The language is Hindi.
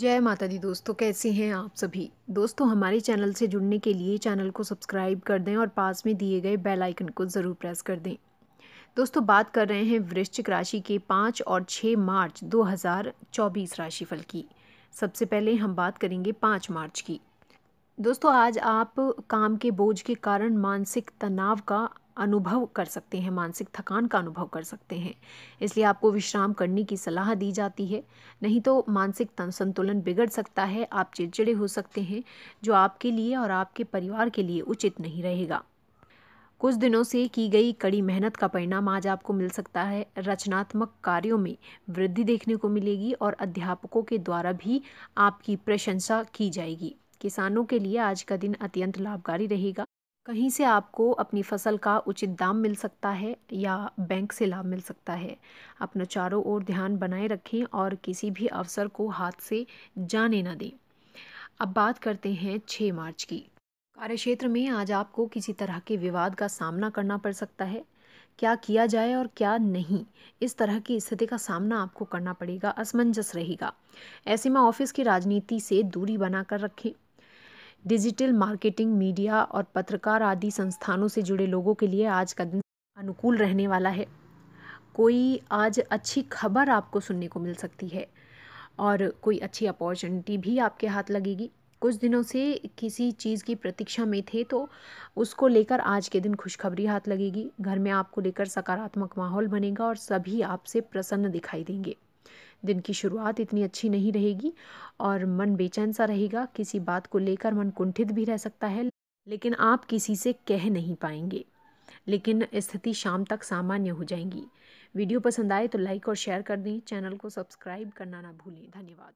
जय माता दी दोस्तों कैसे हैं आप सभी दोस्तों हमारे चैनल से जुड़ने के लिए चैनल को सब्सक्राइब कर दें और पास में दिए गए बेल आइकन को ज़रूर प्रेस कर दें दोस्तों बात कर रहे हैं वृश्चिक राशि के पाँच और छः मार्च 2024 राशिफल की सबसे पहले हम बात करेंगे पाँच मार्च की दोस्तों आज आप काम के बोझ के कारण मानसिक तनाव का अनुभव कर सकते हैं मानसिक थकान का अनुभव कर सकते हैं इसलिए आपको विश्राम करने की सलाह दी जाती है नहीं तो मानसिक संतुलन बिगड़ सकता है आप चिड़चिड़े हो सकते हैं जो आपके लिए और आपके परिवार के लिए उचित नहीं रहेगा कुछ दिनों से की गई कड़ी मेहनत का परिणाम आज आपको मिल सकता है रचनात्मक कार्यों में वृद्धि देखने को मिलेगी और अध्यापकों के द्वारा भी आपकी प्रशंसा की जाएगी किसानों के लिए आज का दिन अत्यंत लाभकारी रहेगा कहीं से आपको अपनी फसल का उचित दाम मिल सकता है या बैंक से लाभ मिल सकता है अपना चारों ओर ध्यान बनाए रखें और किसी भी अवसर को हाथ से जाने ना दें अब बात करते हैं 6 मार्च की कार्यक्षेत्र में आज आपको किसी तरह के विवाद का सामना करना पड़ सकता है क्या किया जाए और क्या नहीं इस तरह की स्थिति का सामना आपको करना पड़ेगा असमंजस रहेगा ऐसे में ऑफिस की राजनीति से दूरी बनाकर रखें डिजिटल मार्केटिंग मीडिया और पत्रकार आदि संस्थानों से जुड़े लोगों के लिए आज का दिन अनुकूल रहने वाला है कोई आज अच्छी खबर आपको सुनने को मिल सकती है और कोई अच्छी अपॉर्चुनिटी भी आपके हाथ लगेगी कुछ दिनों से किसी चीज़ की प्रतीक्षा में थे तो उसको लेकर आज के दिन खुशखबरी हाथ लगेगी घर में आपको लेकर सकारात्मक माहौल बनेगा और सभी आपसे प्रसन्न दिखाई देंगे दिन की शुरुआत इतनी अच्छी नहीं रहेगी और मन बेचैन सा रहेगा किसी बात को लेकर मन कुंठित भी रह सकता है लेकिन आप किसी से कह नहीं पाएंगे लेकिन स्थिति शाम तक सामान्य हो जाएंगी वीडियो पसंद आए तो लाइक और शेयर कर दें चैनल को सब्सक्राइब करना ना भूलें धन्यवाद